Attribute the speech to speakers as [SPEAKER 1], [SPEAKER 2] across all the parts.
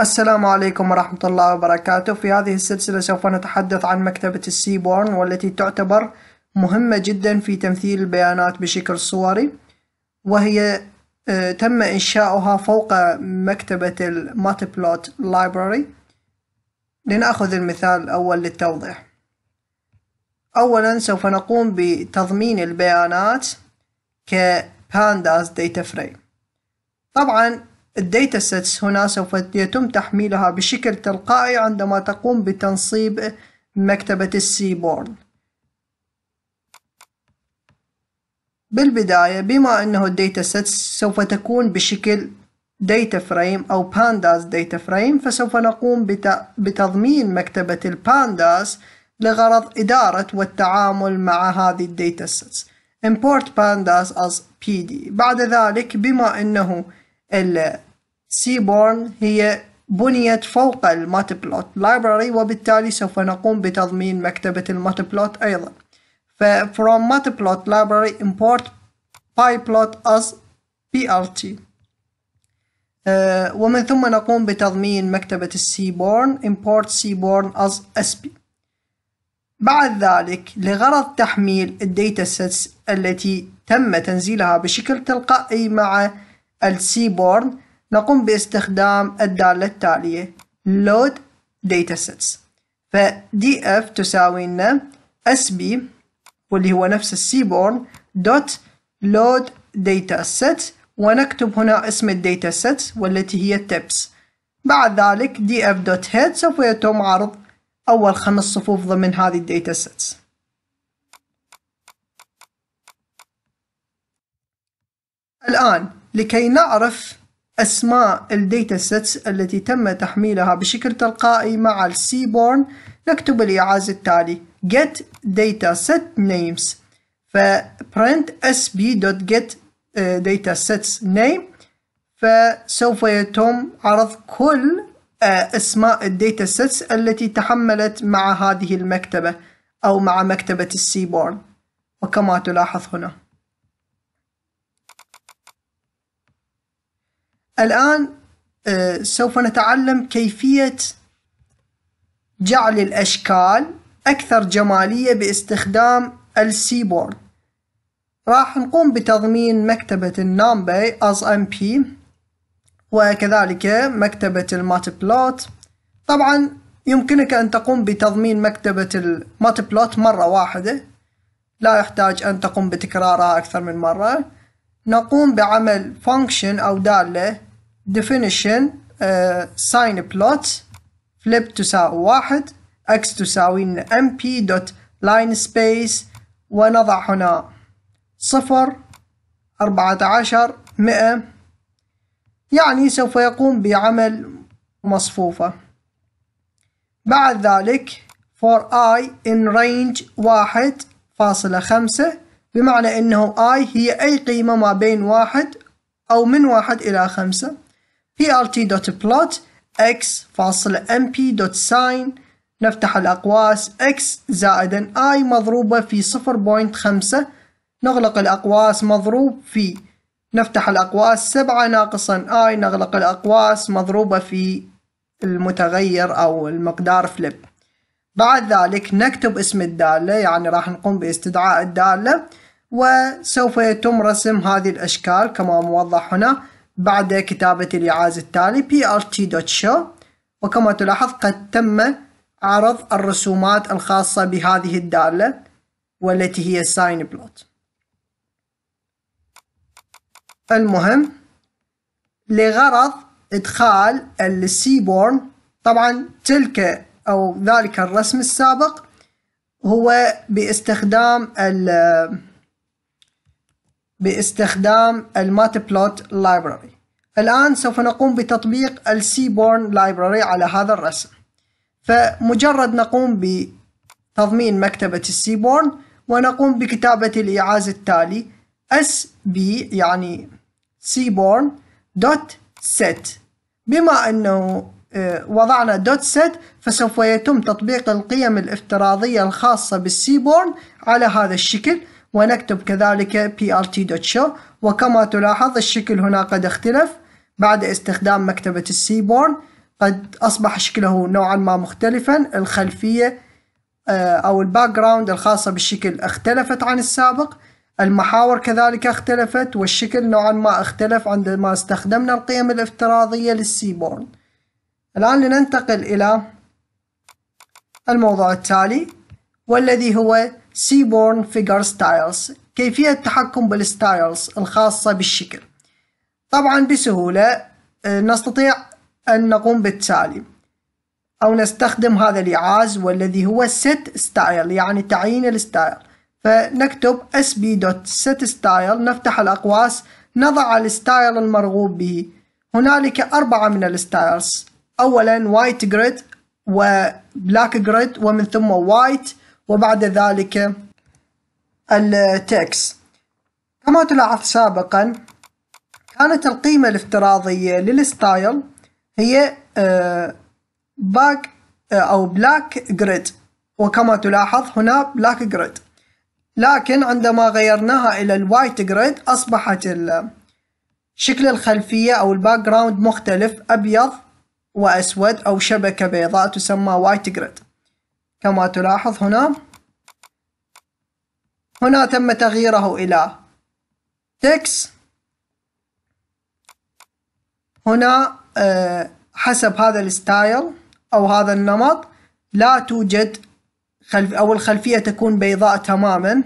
[SPEAKER 1] السلام عليكم ورحمة الله وبركاته في هذه السلسلة سوف نتحدث عن مكتبة السيبورن والتي تعتبر مهمة جدا في تمثيل البيانات بشكل صوري وهي آه، تم إنشاؤها فوق مكتبة الماتبلوت لايبراري لنأخذ المثال الأول للتوضيح أولا سوف نقوم بتضمين البيانات كبانداز داتا فريم طبعا الداتا سيتس هنا سوف يتم تحميلها بشكل تلقائي عندما تقوم بتنصيب مكتبة السيبورد بالبداية بما أنه الداتا سيتس سوف تكون بشكل داتا فريم أو pandas داتا فريم فسوف نقوم بتضمين مكتبة البانداس لغرض إدارة والتعامل مع هذه الداتا سيتس import pandas as pd بعد ذلك بما أنه السيبورن هي بنيت فوق الماتبلوت لايبراري وبالتالي سوف نقوم بتضمين مكتبة الماتبلوت أيضا ف from matplot library import pyplot as plt آه، ومن ثم نقوم بتضمين مكتبة السيبورن import بورن as sp بعد ذلك لغرض تحميل الداتا سيتس التي تم تنزيلها بشكل تلقائي مع السيبورن نقوم باستخدام الدالة التالية load datasets ف df تساوي لنا sb واللي هو نفس السيبورن dot load dataset ونكتب هنا اسم الداتا والتي هي tips بعد ذلك df.head سوف يتم عرض أول خمس صفوف ضمن هذه الداتا sets الآن لكي نعرف أسماء الديتا سيتس التي تم تحميلها بشكل تلقائي مع السيبورن نكتب الإعاز التالي get set names فprint sb.get uh, sets name فسوف يتم عرض كل uh, أسماء الديتا سيتس التي تحملت مع هذه المكتبة أو مع مكتبة السيبورن وكما تلاحظ هنا الآن آه، سوف نتعلم كيفية جعل الأشكال أكثر جمالية باستخدام السيبورد راح نقوم بتضمين مكتبة النامبي as MP وكذلك مكتبة الماتبلوت طبعا يمكنك أن تقوم بتضمين مكتبة الماتبلوت مرة واحدة لا يحتاج أن تقوم بتكرارها أكثر من مرة نقوم بعمل function أو دالة definition uh, ساين plot flip تساوي واحد x تساوي لنا ام بي دوت لاين ونضع هنا صفر أربعة عشر مئة يعني سوف يقوم بعمل مصفوفة بعد ذلك for i in range واحد فاصلة خمسة بمعنى أنه i هي أي قيمة ما بين واحد أو من واحد إلى خمسة prt.plot x فاصل mp.sine نفتح الأقواس x زائدا i مضروبة في 0.5 نغلق الأقواس مضروب في نفتح الأقواس 7 ناقصا i نغلق الأقواس مضروبة في المتغير أو المقدار flip بعد ذلك نكتب اسم الدالة يعني راح نقوم باستدعاء الدالة وسوف يتم رسم هذه الأشكال كما موضح هنا بعد كتابة الإعاز التالي prt.show وكما تلاحظ قد تم عرض الرسومات الخاصة بهذه الدالة والتي هي ساين بلوت المهم لغرض إدخال السيبورن طبعا تلك أو ذلك الرسم السابق هو باستخدام باستخدام الماتبلوت لايبراري الآن سوف نقوم بتطبيق السيبورن لايبراري على هذا الرسم فمجرد نقوم بتضمين مكتبة السيبورن ونقوم بكتابة الإعاز التالي sb يعني seaborn دوت بما أنه آه، وضعنا دوت set فسوف يتم تطبيق القيم الافتراضية الخاصة بالسيبورن على هذا الشكل ونكتب كذلك prt.show وكما تلاحظ الشكل هنا قد اختلف بعد استخدام مكتبة السيبورن قد أصبح شكله نوعا ما مختلفا الخلفية آه، أو الباك جراوند الخاصة بالشكل اختلفت عن السابق المحاور كذلك اختلفت والشكل نوعا ما اختلف عندما استخدمنا القيم الافتراضية للسيبورن الآن لننتقل إلى الموضوع التالي والذي هو سيبورن فيجر ستايلز كيفية التحكم بالستايلز الخاصة بالشكل طبعا بسهولة آه، نستطيع أن نقوم بالتالي أو نستخدم هذا الإعاز والذي هو set style يعني تعيين الستايل فنكتب sb.setStyle نفتح الأقواس نضع الستايل المرغوب به هنالك أربعة من الستايلز أولا white grid و black grid ومن ثم white وبعد ذلك التكس كما تلاحظ سابقا كانت القيمة الافتراضية للستايل هي باك آه، آه، أو بلاك جريد وكما تلاحظ هنا بلاك جريد لكن عندما غيرناها إلى الوايت جريد أصبحت شكل الخلفية أو الباك جراوند مختلف أبيض وأسود أو شبكة بيضاء تسمى وايت جريد كما تلاحظ هنا هنا تم تغييره إلى تكس هنا آه، حسب هذا الستايل أو هذا النمط لا توجد خلف أو الخلفية تكون بيضاء تماما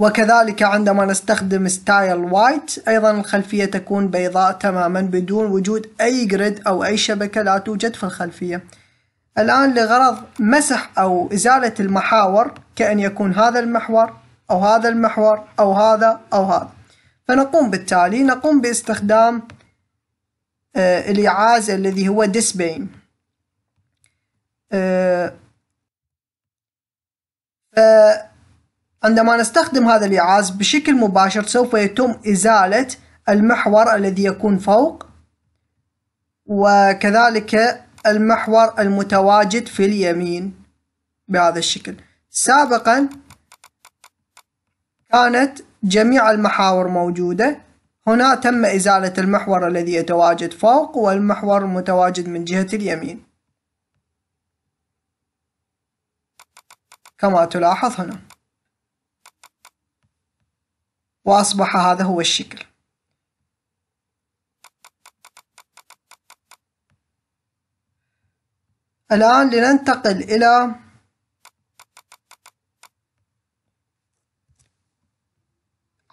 [SPEAKER 1] وكذلك عندما نستخدم ستايل وايت أيضا الخلفية تكون بيضاء تماما بدون وجود أي جريد أو أي شبكة لا توجد في الخلفية الآن لغرض مسح أو إزالة المحاور كأن يكون هذا المحور أو هذا المحور أو هذا أو هذا فنقوم بالتالي نقوم باستخدام آه، الإعازة الذي هو ديسبين آه، عندما نستخدم هذا الإعاز بشكل مباشر سوف يتم إزالة المحور الذي يكون فوق وكذلك المحور المتواجد في اليمين بهذا الشكل سابقا كانت جميع المحاور موجودة هنا تم إزالة المحور الذي يتواجد فوق والمحور المتواجد من جهة اليمين كما تلاحظ هنا وأصبح هذا هو الشكل الآن لننتقل إلى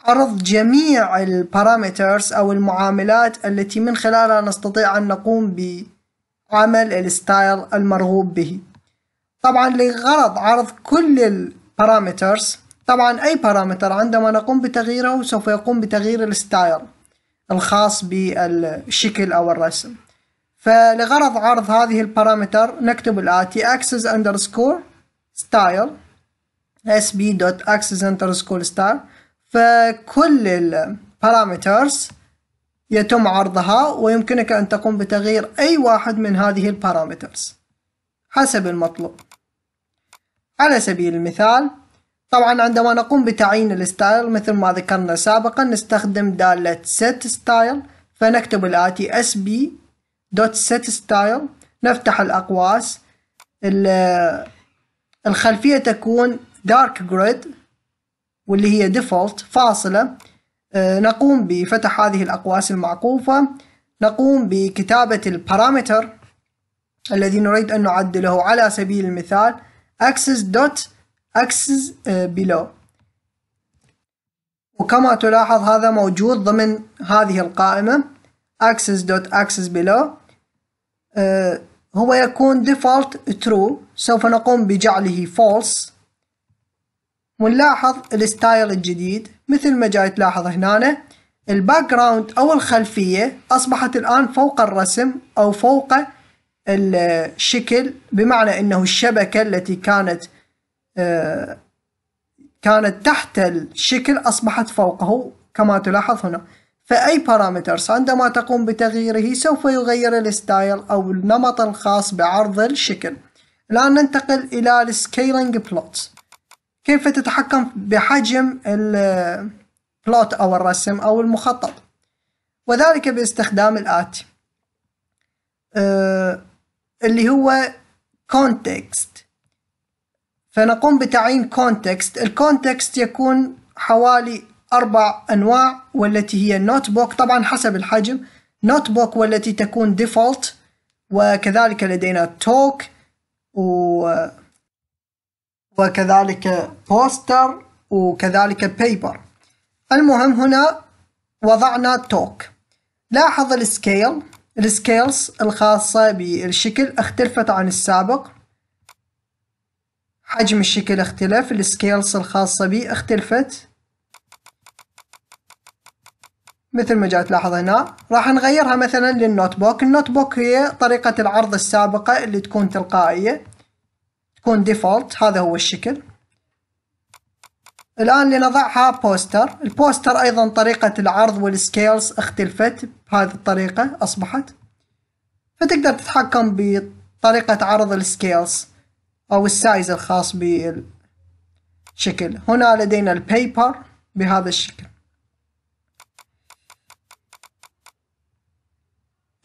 [SPEAKER 1] عرض جميع البارامترز أو المعاملات التي من خلالها نستطيع أن نقوم بعمل الستايل المرغوب به طبعا لغرض عرض كل البارامترز طبعا أي بارامتر عندما نقوم بتغييره سوف يقوم بتغيير الستايل الخاص بالشكل أو الرسم فلغرض عرض هذه البارامتر نكتب الآتي access underscore style sb.axis underscore style فكل البارامترز يتم عرضها ويمكنك أن تقوم بتغيير أي واحد من هذه البارامترز حسب المطلوب على سبيل المثال طبعا عندما نقوم بتعيين الستايل مثل ما ذكرنا سابقا نستخدم دالة set style فنكتب الآتي sb دوت سيت ستايل نفتح الأقواس الخلفية تكون dark grid واللي هي default فاصلة آه، نقوم بفتح هذه الأقواس المعقوفة نقوم بكتابة البارامتر الذي نريد أن نعدله على سبيل المثال axis dot axis آه، below وكما تلاحظ هذا موجود ضمن هذه القائمة access uh, هو يكون default true سوف نقوم بجعله false ونلاحظ الستايل الجديد مثل ما جاي تلاحظ هنا الباك جراوند او الخلفيه اصبحت الان فوق الرسم او فوق الشكل بمعنى انه الشبكه التي كانت uh, كانت تحت الشكل اصبحت فوقه كما تلاحظ هنا فأي بارامترز عندما تقوم بتغييره سوف يغير الستايل أو النمط الخاص بعرض الشكل الآن ننتقل إلى السكيلينج بلوتس كيف تتحكم بحجم البلوت أو الرسم أو المخطط وذلك باستخدام الآتي أه اللي هو context فنقوم بتعيين context الكونتكست يكون حوالي أربع أنواع والتي هي نوت بوك طبعا حسب الحجم نوت بوك والتي تكون ديفولت وكذلك لدينا توك و وكذلك بوستر وكذلك بيبر المهم هنا وضعنا توك لاحظ السكيل السكيلز الخاصة بالشكل اختلفت عن السابق حجم الشكل اختلف السكيلز الخاصة به اختلفت مثل ما جاء تلاحظ هنا راح نغيرها مثلا للنوت بوك النوت بوك هي طريقة العرض السابقة اللي تكون تلقائية تكون ديفولت هذا هو الشكل الآن لنضعها بوستر البوستر أيضا طريقة العرض والسكيلز اختلفت بهذه الطريقة أصبحت فتقدر تتحكم بطريقة عرض السكيلز أو السايز الخاص بالشكل هنا لدينا البيبر بهذا الشكل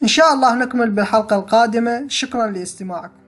[SPEAKER 1] إن شاء الله نكمل بالحلقة القادمة شكرا لاستماعكم